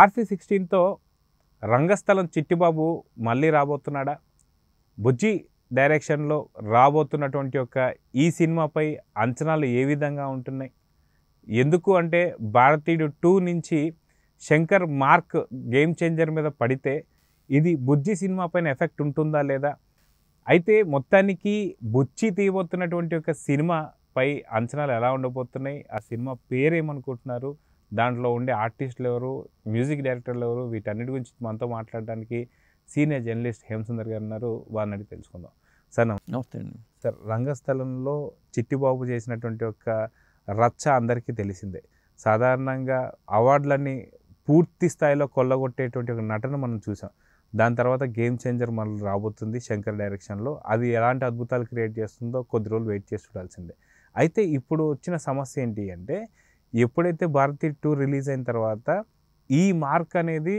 RC సిక్స్టీన్తో రంగస్థలం చిట్టిబాబు మళ్ళీ రాబోతున్నాడా బుజ్జి డైరెక్షన్లో రాబోతున్నటువంటి యొక్క ఈ సినిమాపై అంచనాలు ఏ విధంగా ఉంటున్నాయి ఎందుకు అంటే భారతీయుడు టూ నుంచి శంకర్ మార్క్ గేమ్ చేంజర్ మీద పడితే ఇది బుజ్జి సినిమా పైన ఎఫెక్ట్ ఉంటుందా లేదా అయితే మొత్తానికి బుచ్చి తీయబోతున్నటువంటి ఒక సినిమాపై అంచనాలు ఎలా ఉండబోతున్నాయి ఆ సినిమా పేరేమనుకుంటున్నారు దాంట్లో ఉండే ఆర్టిస్టులు ఎవరు మ్యూజిక్ డైరెక్టర్లు ఎవరు వీటన్నిటి గురించి మనతో మాట్లాడడానికి సీనియర్ జర్నలిస్ట్ హేమసుందర్ గారు ఉన్నారు వారిని అడిగి తెలుసుకుందాం సార్ నమస్తే అండి సార్ రంగస్థలంలో చిట్టిబాబు చేసినటువంటి ఒక రచ్చ అందరికీ తెలిసిందే సాధారణంగా అవార్డులన్నీ పూర్తి స్థాయిలో కొల్లగొట్టేటువంటి ఒక నటన మనం చూసాం దాని తర్వాత గేమ్ చేంజర్ మనల్ని రాబోతుంది శంకర్ డైరెక్షన్లో అది ఎలాంటి అద్భుతాలు క్రియేట్ చేస్తుందో కొద్ది రోజులు వెయిట్ చేసి చూడాల్సిందే అయితే ఇప్పుడు వచ్చిన సమస్య ఏంటి అంటే ఎప్పుడైతే భారతి టూ రిలీజ్ అయిన తర్వాత ఈ మార్క్ అనేది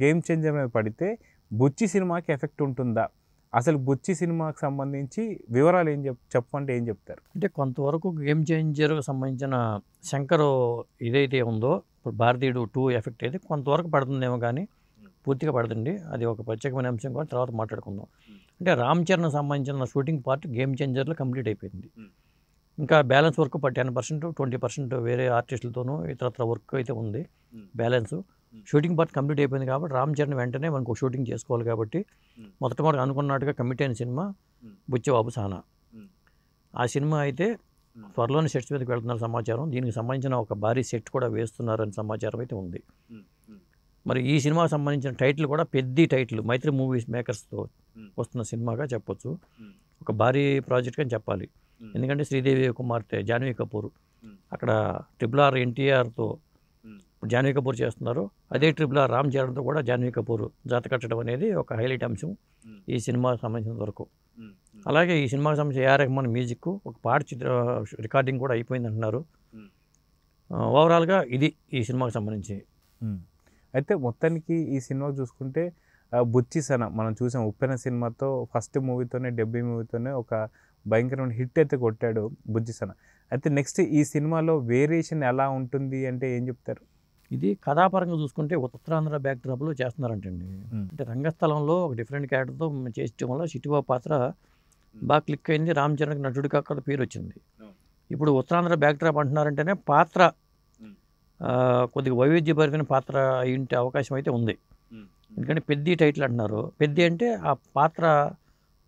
గేమ్ చేంజర్ మీద పడితే బుచ్చి సినిమాకి ఎఫెక్ట్ ఉంటుందా అసలు బుచ్చి సినిమాకి సంబంధించి వివరాలు ఏం చెప్ చెప్పంటే ఏం చెప్తారు అంటే కొంతవరకు గేమ్ చేంజర్కి సంబంధించిన శంకర్ ఇదైతే ఉందో ఇప్పుడు భారతీయుడు టూ ఎఫెక్ట్ అయితే కొంతవరకు పడుతుందేమో కానీ పూర్తిగా పడుతుంది అది ఒక ప్రత్యేకమైన అంశం కూడా తర్వాత మాట్లాడుకుందాం అంటే రామ్ చరణ్ సంబంధించిన షూటింగ్ పార్ట్ గేమ్ చేంజర్లో కంప్లీట్ అయిపోయింది ఇంకా balance work ten percent twenty percent వేరే ఆర్టిస్టులతోనూ ఇతరత్ర వర్క్ అయితే ఉంది బ్యాలెన్స్ షూటింగ్ పార్ట్ కంప్లీట్ అయిపోయింది కాబట్టి రామ్ చరణ్ వెంటనే మనకు షూటింగ్ చేసుకోవాలి కాబట్టి మొదట అనుకున్నట్టుగా కమిట్ అయిన సినిమా బుచ్చబాబు సానా ఆ సినిమా అయితే త్వరలోని సెట్స్ మీదకి వెళ్తున్నారు సమాచారం దీనికి సంబంధించిన ఒక భారీ సెట్ కూడా వేస్తున్నారని సమాచారం అయితే ఉంది మరి ఈ సినిమాకు సంబంధించిన టైటిల్ కూడా పెద్ద టైటిల్ మైత్రి మూవీస్ మేకర్స్తో వస్తున్న సినిమాగా చెప్పొచ్చు ఒక భారీ ప్రాజెక్ట్ అని చెప్పాలి ఎందుకంటే శ్రీదేవి కుమార్తె జాన్వీ కపూర్ అక్కడ ట్రిపుల్ ఆర్ ఎన్టీఆర్తో జాన్వీ కపూర్ చేస్తున్నారు అదే ట్రిపుల్ ఆర్ రామ్ చరణ్తో కూడా జాన్వీ కపూర్ జాత కట్టడం అనేది ఒక హైలైట్ అంశం ఈ సినిమాకి సంబంధించిన వరకు అలాగే ఈ సినిమాకి సంబంధించిన ఏఆర్ రెహమాన్ మ్యూజిక్ ఒక పాట చిత్ర రికార్డింగ్ కూడా అయిపోయింది అంటున్నారు ఓవరాల్గా ఇది ఈ సినిమాకి సంబంధించి అయితే మొత్తానికి ఈ సినిమా చూసుకుంటే బుచ్చిసన మనం చూసాం ఉప్పెన సినిమాతో ఫస్ట్ మూవీతోనే డెబ్బీ మూవీతోనే ఒక భయంకరమైన హిట్ అయితే కొట్టాడు బుజ్జిసన అయితే నెక్స్ట్ ఈ సినిమాలో వేరియేషన్ ఎలా ఉంటుంది అంటే ఏం చెప్తారు ఇది కథాపరంగా చూసుకుంటే ఉత్తరాంధ్ర బ్యాక్ డ్రాప్లో చేస్తున్నారంటండి అంటే రంగస్థలంలో ఒక డిఫరెంట్ క్యారెక్టర్తో చేసడం వల్ల సిటీబాబు పాత్ర బాగా క్లిక్ అయింది రామ్ చరణ్ నటుడికి అక్కడ పేరు వచ్చింది ఇప్పుడు ఉత్తరాంధ్ర బ్యాక్ డ్రాప్ అంటున్నారంటేనే పాత్ర కొద్దిగా వైవిధ్యభరిన పాత్ర అయ్యింటే అవకాశం అయితే ఉంది ఎందుకంటే పెద్ద టైటిల్ అంటున్నారు పెద్ద అంటే ఆ పాత్ర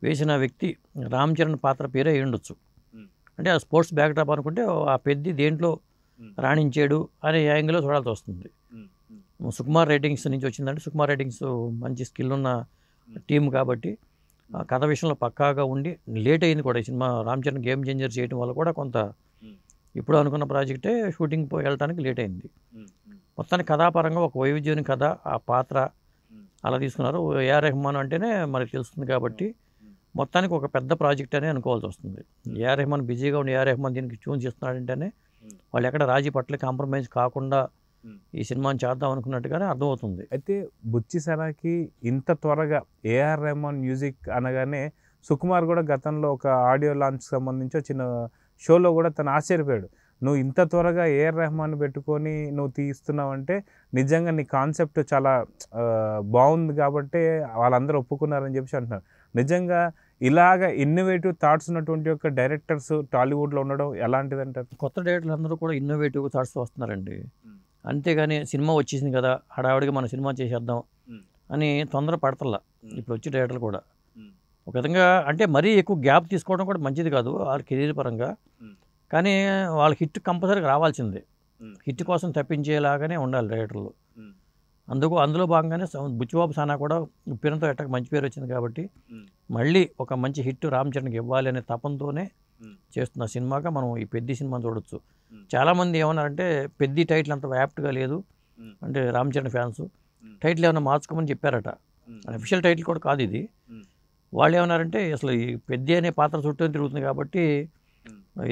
వేసిన వ్యక్తి రామ్ చరణ్ పాత్ర పేరే ఉండొచ్చు అంటే ఆ స్పోర్ట్స్ బ్యాక్డ్రాప్ అనుకుంటే ఆ పెద్ద దేంట్లో రాణించాడు అనే యాంగిల్లో చూడాల్సి వస్తుంది సుకుమార్ రైటింగ్స్ నుంచి వచ్చిందంటే సుకుమార్ రైటింగ్స్ మంచి స్కిల్ ఉన్న టీం కాబట్టి కథ విషయంలో పక్కాగా ఉండి లేట్ అయింది కూడా ఈ cinema Ram Charan game changer చేయడం వల్ల కూడా కొంత ఇప్పుడు అనుకున్న ప్రాజెక్టే షూటింగ్ వెళ్ళటానికి లేట్ అయింది మొత్తానికి కథాపరంగా ఒక వైవిధ్యం కథ ఆ పాత్ర అలా తీసుకున్నారు ఏఆర్ రెహమాన్ అంటేనే మనకు తెలుస్తుంది కాబట్టి మొత్తానికి ఒక పెద్ద ప్రాజెక్ట్ అనే అనుకోవాల్సి వస్తుంది hmm. ఏఆర్ రెహమాన్ బిజీగా ఉండి ఏఆర్ రెహమాన్ దీనికి చేస్తున్నాడు చేస్తున్నాడంటేనే hmm. వాళ్ళు ఎక్కడ రాజీ పట్ల కాంప్రమైజ్ కాకుండా hmm. ఈ సినిమాని చేద్దాం అనుకున్నట్టుగానే అర్థమవుతుంది అయితే బుచ్చి సరాకి ఇంత త్వరగా ఏఆర్ రెహమాన్ మ్యూజిక్ అనగానే సుకుమార్ కూడా గతంలో ఒక ఆడియో లాంచ్ సంబంధించి చిన్న షోలో కూడా తను ఆశ్చర్యపోయాడు నువ్వు ఇంత త్వరగా ఏఆర్ రెహమాన్ పెట్టుకొని నువ్వు తీస్తున్నావంటే నిజంగా నీ కాన్సెప్ట్ చాలా బాగుంది కాబట్టి వాళ్ళందరూ ఒప్పుకున్నారని చెప్పి అంటున్నారు నిజంగా ఇలాగ ఇన్నోవేటివ్ థాట్స్ ఉన్నటువంటి యొక్క డైరెక్టర్స్ టాలీవుడ్లో ఉండడం ఎలాంటిది అంటారు కొత్త డైరెక్టర్లు అందరూ కూడా ఇన్నోవేటివ్ థాట్స్ వస్తున్నారండి అంతేగాని సినిమా వచ్చేసింది కదా హడావిడిగా మన సినిమా చేసేద్దాం అని తొందర పడతల్లా ఇప్పుడు వచ్చే డైరెక్టర్లు కూడా ఒక విధంగా అంటే మరీ ఎక్కువ గ్యాప్ తీసుకోవడం కూడా మంచిది కాదు వాళ్ళ కెరీర్ పరంగా కానీ వాళ్ళ హిట్ కంపల్సరీగా రావాల్సిందే హిట్ కోసం తప్పించేలాగానే ఉండాలి డైరెక్టర్లు అందుకు అందులో భాగంగానే బుచ్చిబాబు సానా కూడా ఉప్పిరంతో ఎట్ట మంచి పేరు వచ్చింది కాబట్టి మళ్ళీ ఒక మంచి హిట్ రామ్ చరణ్కి ఇవ్వాలి అనే తపంతోనే చేస్తున్న సినిమాగా మనం ఈ పెద్ద సినిమాని చూడొచ్చు చాలామంది ఏమన్నారంటే పెద్ద టైటిల్ అంత వ్యాప్ట్గా లేదు అంటే రామ్ చరణ్ ఫ్యాన్స్ టైటిల్ ఏమైనా మార్చుకోమని చెప్పారట అఫీషియల్ టైటిల్ కూడా కాదు ఇది వాళ్ళు ఏమన్నారంటే అసలు ఈ పెద్ద అనే పాత్ర చుట్టూ తిరుగుతుంది కాబట్టి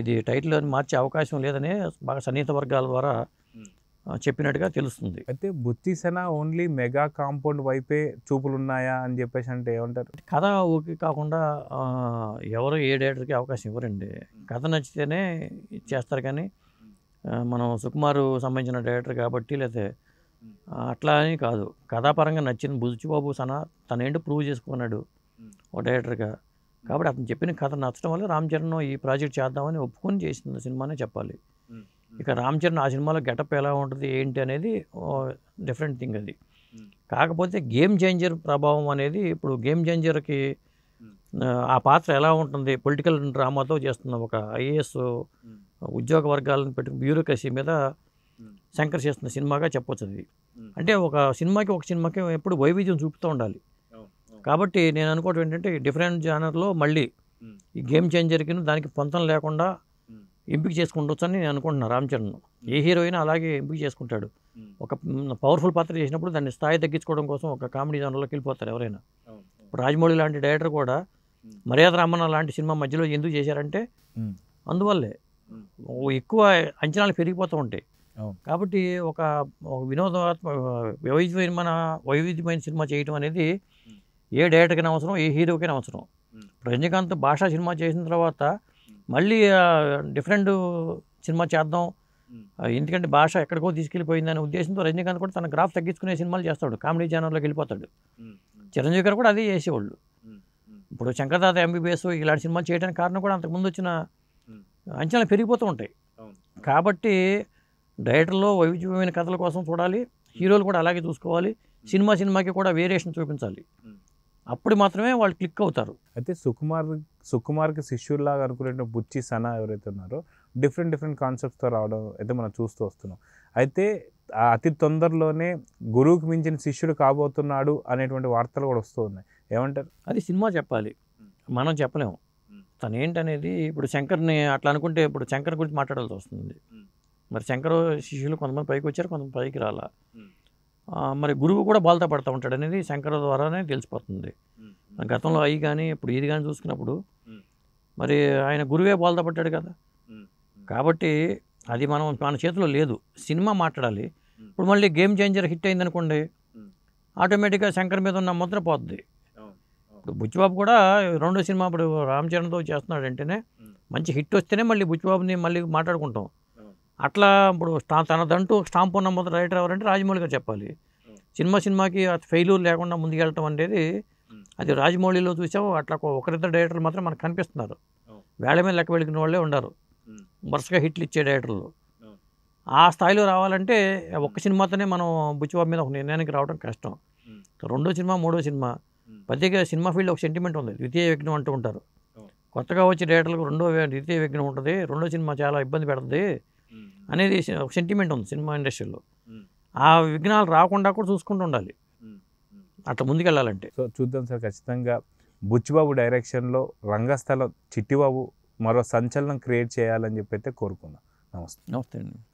ఇది టైటిల్ మార్చే అవకాశం లేదని బాగా సన్నిహిత వర్గాల ద్వారా చెప్పినట్టుగా తెలుస్తుంది అయితే బుత్తిసెన ఓన్లీ మెగా కాంపౌండ్ వైపే చూపులు ఉన్నాయా అని చెప్పేసి అంటే ఏమంటారు కథ ఓకే కాకుండా ఎవరు ఏ డైరెక్టర్కి అవకాశం ఇవ్వరండి కథ నచ్చితేనే చేస్తారు కానీ మనం సుకుమారు సంబంధించిన డైరెక్టర్ కాబట్టి లేకపోతే అట్లా అని కాదు కథాపరంగా నచ్చిన బుజ్జిబాబు సన తనేంటో ప్రూవ్ చేసుకున్నాడు ఓ డైరెక్టర్గా కాబట్టి అతను చెప్పిన కథ నచ్చడం వల్ల రామ్ చరణ్ ఈ ప్రాజెక్ట్ చేద్దామని ఒప్పుకొని చేసింది సినిమానే చెప్పాలి ఇక రామ్ చరణ్ ఆ సినిమాలో గెటప్ ఎలా ఉంటుంది ఏంటి అనేది డిఫరెంట్ థింగ్ అది కాకపోతే గేమ్ చేంజర్ ప్రభావం అనేది ఇప్పుడు గేమ్ చేంజర్కి ఆ పాత్ర ఎలా ఉంటుంది పొలిటికల్ డ్రామాతో చేస్తున్న ఒక ఐఏఎస్ ఉద్యోగ వర్గాలను పెట్టుకుని బ్యూరోక్రసీ మీద శంకర్ చేస్తున్న సినిమాగా చెప్పొచ్చు అది అంటే ఒక సినిమాకి ఒక సినిమాకి ఎప్పుడు వైవిధ్యం చూపుతూ ఉండాలి కాబట్టి నేను అనుకోవటం ఏంటంటే డిఫరెంట్ జానర్లో మళ్ళీ ఈ గేమ్ చేంజర్కి దానికి పొంతం లేకుండా ఎంపిక చేసుకుంటొచ్చు అని నేను అనుకుంటున్నాను రామ్ చరణ్ ఏ హీరో అయినా అలాగే ఎంపిక చేసుకుంటాడు ఒక పవర్ఫుల్ పాత్ర చేసినప్పుడు దాన్ని స్థాయి తగ్గించుకోవడం కోసం ఒక కామెడీ జానర్లోకి వెళ్ళిపోతారు ఎవరైనా ఇప్పుడు రాజమౌళి లాంటి డైరెక్టర్ కూడా మర్యాద రామన్న లాంటి సినిమా మధ్యలో ఎందుకు చేశారంటే అందువల్లే ఎక్కువ అంచనాలు పెరిగిపోతూ ఉంటాయి కాబట్టి ఒక వినోదాత్మ వైవిధ్యమైన వైవిధ్యమైన సినిమా చేయటం అనేది ఏ డైరెక్టర్కైనా అవసరం ఏ హీరోకైనా అవసరం రజనీకాంత్ భాషా సినిమా చేసిన తర్వాత మళ్ళీ డిఫరెంట్ సినిమా చేద్దాం ఎందుకంటే భాష ఎక్కడికో తీసుకెళ్ళిపోయిందనే ఉద్దేశంతో రజనీకాంత్ కూడా తన గ్రాఫ్ తగ్గించుకునే సినిమాలు చేస్తాడు కామెడీ ఛానల్లోకి వెళ్ళిపోతాడు చిరంజీవి గారు కూడా అదే చేసేవాళ్ళు ఇప్పుడు శంకర్దాత ఎంబీబీఎస్ ఇలాంటి సినిమాలు చేయడానికి కారణం కూడా అంతకుముందు వచ్చిన అంచనాలు పెరిగిపోతూ ఉంటాయి కాబట్టి డైరెక్టర్లో వైవిధ్యమైన కథల కోసం చూడాలి హీరోలు కూడా అలాగే చూసుకోవాలి సినిమా సినిమాకి కూడా వేరియేషన్ చూపించాలి అప్పుడు మాత్రమే వాళ్ళు క్లిక్ అవుతారు అయితే సుకుమార్ సుకుమార్కి శిష్యుల్లాగా అనుకునే బుచ్చి సనా ఎవరైతే ఉన్నారో డిఫరెంట్ డిఫరెంట్ కాన్సెప్ట్స్తో రావడం అయితే మనం చూస్తూ వస్తున్నాం అయితే అతి తొందరలోనే గురువుకి మించిన శిష్యుడు కాబోతున్నాడు అనేటువంటి వార్తలు కూడా వస్తూ ఉన్నాయి ఏమంటారు అది సినిమా చెప్పాలి మనం చెప్పలేము తను ఏంటనేది ఇప్పుడు శంకర్ని అట్లా అనుకుంటే ఇప్పుడు శంకర్ గురించి మాట్లాడాల్సి వస్తుంది మరి శంకర్ శిష్యులు కొంతమంది పైకి వచ్చారు కొంతమంది పైకి రాలా మరి గురువు కూడా బాధ పడతా ఉంటాడు అనేది శంకర ద్వారానే తెలిసిపోతుంది గతంలో అవి కానీ ఇప్పుడు ఇది కానీ చూసుకున్నప్పుడు మరి ఆయన గురువే బాధ పడ్డాడు కదా కాబట్టి అది మనం మన చేతిలో లేదు సినిమా మాట్లాడాలి ఇప్పుడు మళ్ళీ గేమ్ చేంజర్ హిట్ అయింది అనుకోండి ఆటోమేటిక్గా శంకర్ మీద ఉన్న ముద్ర పోద్ది ఇప్పుడు బుచ్చిబాబు కూడా రెండో సినిమా ఇప్పుడు రామ్ చరణ్తో చేస్తున్నాడు అంటేనే మంచి హిట్ వస్తేనే మళ్ళీ బుచ్చిబాబుని మళ్ళీ మాట్లాడుకుంటాం అట్లా ఇప్పుడు తనదంటూ స్టాంప్ ఉన్న మొదటి రైటర్ ఎవరంటే రాజమౌళి గారు చెప్పాలి సినిమా సినిమాకి ఫెయిల్యూర్ లేకుండా ముందుకెళ్ళటం అనేది అది రాజమౌళిలో చూసావు అట్లా ఒకరిద్దరు డైరెక్టర్లు మాత్రం మనకు కనిపిస్తున్నారు వేళ మీద లెక్క వెళ్ళిన వాళ్ళే ఉండరు వరుసగా హిట్లు ఇచ్చే డైరెక్టర్లు ఆ స్థాయిలో రావాలంటే ఒక్క సినిమాతోనే మనం బుచ్చిబాబు మీద ఒక నిర్ణయానికి రావడం కష్టం రెండో సినిమా మూడో సినిమా పెద్దగా సినిమా ఫీల్డ్ ఒక సెంటిమెంట్ ఉంది ద్వితీయ విఘ్నం అంటూ ఉంటారు కొత్తగా వచ్చే డైరెక్టర్లకు రెండో ద్వితీయ విఘ్నం ఉంటుంది రెండో సినిమా చాలా ఇబ్బంది పెడుతుంది అనేది ఒక సెంటిమెంట్ ఉంది సినిమా ఇండస్ట్రీలో ఆ విఘ్నాలు రాకుండా కూడా చూసుకుంటూ ఉండాలి అట్లా ముందుకెళ్ళాలంటే సో చూద్దాం సార్ ఖచ్చితంగా బుచ్చిబాబు డైరెక్షన్లో రంగస్థలం చిట్టిబాబు మరో సంచలనం క్రియేట్ చేయాలని చెప్పి అయితే కోరుకున్నాను నమస్తే నమస్తే అండి